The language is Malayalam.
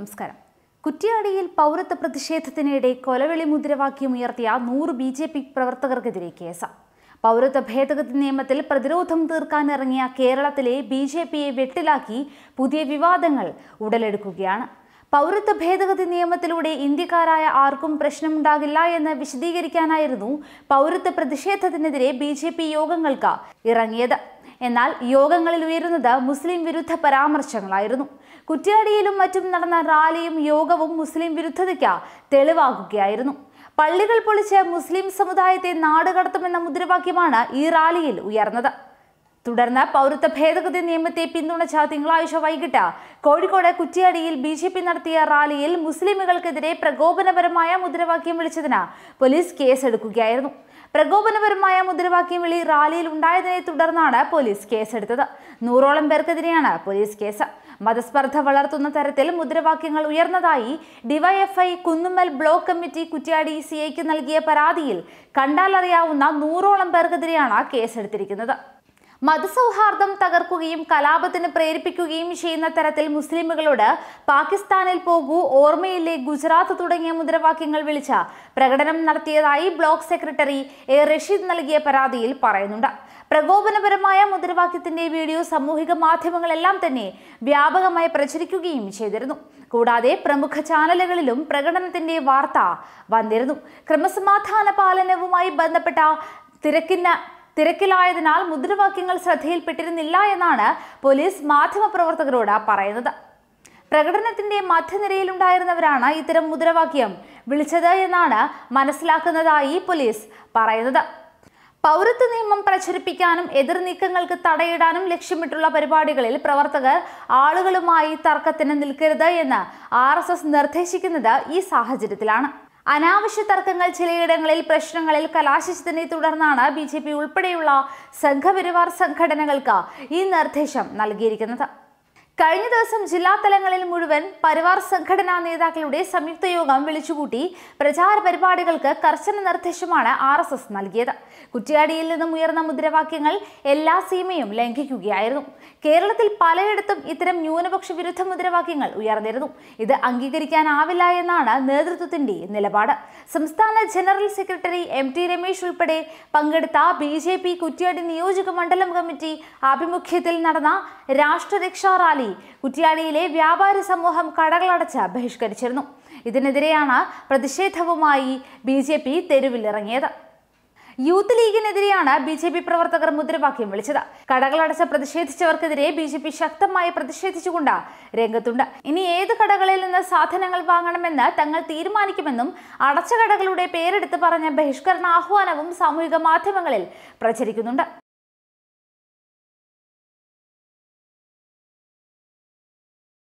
നമസ്കാരം കുറ്റ്യാടിയിൽ പൗരത്വ പ്രതിഷേധത്തിനിടെ കൊലവെളി മുദ്രാവാക്യം ഉയർത്തിയ നൂറ് ബി ജെ പി പ്രവർത്തകർക്കെതിരെ കേസ് പൗരത്വ ഭേദഗതി നിയമത്തിൽ പ്രതിരോധം തീർക്കാനിറങ്ങിയ കേരളത്തിലെ ബി ജെ പിയെ വെട്ടിലാക്കി പുതിയ വിവാദങ്ങൾ ഉടലെടുക്കുകയാണ് പൗരത്വ ഭേദഗതി നിയമത്തിലൂടെ ഇന്ത്യക്കാരായ ആർക്കും പ്രശ്നമുണ്ടാകില്ല എന്ന് വിശദീകരിക്കാനായിരുന്നു പൗരത്വ പ്രതിഷേധത്തിനെതിരെ ബി ജെ പി യോഗങ്ങൾക്ക് ഇറങ്ങിയത് എന്നാൽ യോഗങ്ങളിൽ ഉയരുന്നത് മുസ്ലിം വിരുദ്ധ പരാമർശങ്ങളായിരുന്നു കുറ്റ്യാടിയിലും മറ്റും നടന്ന റാലിയും യോഗവും മുസ്ലിം വിരുദ്ധതയ്ക്ക് തെളിവാകുകയായിരുന്നു പള്ളികൾ പൊളിച്ച് മുസ്ലിം സമുദായത്തെ നാടുകടത്തുമെന്ന മുദ്രാവാക്യമാണ് ഈ റാലിയിൽ ഉയർന്നത് തുടർന്ന് പൗരത്വ ഭേദഗതി നിയമത്തെ പിന്തുണച്ച തിങ്കളാഴ്ച വൈകിട്ട് കോഴിക്കോട് കുറ്റിയാടിയിൽ ബി ജെ പി നടത്തിയ റാലിയിൽ മുസ്ലിമുകൾക്കെതിരെ പ്രകോപനപരമായ മുദ്രാവാക്യം വിളിച്ചതിന് പോലീസ് കേസെടുക്കുകയായിരുന്നു പ്രകോപനപരമായ മുദ്രാവാക്യം വിളി റാലിയിൽ ഉണ്ടായതിനെ തുടർന്നാണ് പോലീസ് കേസെടുത്തത് നൂറോളം പേർക്കെതിരെയാണ് പോലീസ് കേസ് മതസ്പർദ്ധ വളർത്തുന്ന തരത്തിൽ മുദ്രാവാക്യങ്ങൾ ഉയർന്നതായി DYFI Kunnummal block committee Kuttiadi സിഐക്ക് നൽകിയ പരാതിയിൽ കണ്ടാലറിയാവുന്ന നൂറോളം പേർക്കെതിരെയാണ് കേസെടുത്തിരിക്കുന്നത് മതസൗഹാർദ്ദം തകർക്കുകയും കലാപത്തിന് പ്രേരിപ്പിക്കുകയും ചെയ്യുന്ന തരത്തിൽ മുസ്ലിമുകളോട് പാകിസ്ഥാനിൽ പോകൂ ഓർമ്മയില്ലേ ഗുജറാത്ത് തുടങ്ങിയ മുദ്രാവാക്യങ്ങൾ വിളിച്ച പ്രകടനം നടത്തിയതായി ബ്ലോക്ക് സെക്രട്ടറി എ റഷീദ് നൽകിയ പരാതിയിൽ പറയുന്നുണ്ട് പ്രകോപനപരമായ മുദ്രാവാക്യത്തിന്റെ വീഡിയോ സാമൂഹിക മാധ്യമങ്ങളെല്ലാം തന്നെ വ്യാപകമായി പ്രചരിക്കുകയും ചെയ്തിരുന്നു കൂടാതെ പ്രമുഖ ചാനലുകളിലും പ്രകടനത്തിന്റെ വാർത്ത വന്നിരുന്നു ക്രമസമാധാന പാലനവുമായി ബന്ധപ്പെട്ട തിരക്കിന് തിരക്കിലായതിനാൽ മുദ്രാവാക്യങ്ങൾ ശ്രദ്ധയിൽപ്പെട്ടിരുന്നില്ല എന്നാണ് പോലീസ് മാധ്യമപ്രവർത്തകരോട് പറയുന്നത് പ്രകടനത്തിന്റെ മധ്യനിരയിലുണ്ടായിരുന്നവരാണ് ഇത്തരം മുദ്രാവാക്യം വിളിച്ചത് എന്നാണ് മനസ്സിലാക്കുന്നതായി പോലീസ് പറയുന്നത് പൗരത്വ നിയമം പ്രചരിപ്പിക്കാനും എതിർനീക്കങ്ങൾക്ക് തടയിടാനും ലക്ഷ്യമിട്ടുള്ള പരിപാടികളിൽ പ്രവർത്തകർ ആളുകളുമായി തർക്കത്തിന് നിൽക്കരുത് എന്ന് ആർ നിർദ്ദേശിക്കുന്നത് ഈ സാഹചര്യത്തിലാണ് അനാവശ്യ തർക്കങ്ങൾ ചിലയിടങ്ങളിൽ പ്രശ്നങ്ങളിൽ കലാശിച്ചതിനെ തുടർന്നാണ് ബി ഉൾപ്പെടെയുള്ള സംഘപരിവാർ സംഘടനകൾക്ക് ഈ നിർദ്ദേശം നൽകിയിരിക്കുന്നത് കഴിഞ്ഞ ദിവസം ജില്ലാ തലങ്ങളിൽ മുഴുവൻ പരിവാർ സംഘടനാ നേതാക്കളുടെ സംയുക്ത യോഗം വിളിച്ചുകൂട്ടി പ്രചാര പരിപാടികൾക്ക് കർശന നിർദ്ദേശമാണ് ആർ എസ് എസ് നൽകിയത് കുറ്റ്യാടിയിൽ നിന്നും ഉയർന്ന മുദ്രാവാക്യങ്ങൾ എല്ലാ സീമയും ലംഘിക്കുകയായിരുന്നു കേരളത്തിൽ പലയിടത്തും ഇത്തരം ന്യൂനപക്ഷ വിരുദ്ധ മുദ്രാവാക്യങ്ങൾ ഉയർന്നിരുന്നു ഇത് അംഗീകരിക്കാനാവില്ല എന്നാണ് നേതൃത്വത്തിന്റെ നിലപാട് സംസ്ഥാന general secretary M T Ramesh ഉൾപ്പെടെ പങ്കെടുത്ത ബി ജെ പി കുറ്റ്യാടി നിയോജക മണ്ഡലം കമ്മിറ്റി ആഭിമുഖ്യത്തിൽ നടന്ന രാഷ്ട്രരക്ഷാ റാലി ആദ്യ കുറ്റ്യാടിയിലെ വ്യാപാര സമൂഹം കടകളടച്ച് ബഹിഷ്കരിച്ചിരുന്നു ഇതിനെതിരെയാണ് പ്രതിഷേധവുമായി ബി ജെ പി തെരുവിലിറങ്ങിയത് യൂത്ത് ലീഗിനെതിരെയാണ് ബി ജെ പി പ്രവർത്തകർ മുദ്രാവാക്യം വിളിച്ചത് കടകളടച്ച് പ്രതിഷേധിച്ചവർക്കെതിരെ ബി ജെ പി ശക്തമായി പ്രതിഷേധിച്ചുകൊണ്ട് രംഗത്തുണ്ട് ഇനി ഏത് കടകളിൽ നിന്ന് സാധനങ്ങൾ വാങ്ങണമെന്ന് തങ്ങൾ തീരുമാനിക്കുമെന്നും അടച്ച കടകളുടെ പേരെടുത്ത് പറഞ്ഞ ബഹിഷ്കരണ ആഹ്വാനവും സാമൂഹിക മാധ്യമങ്ങളിൽ പ്രചരിക്കുന്നുണ്ട്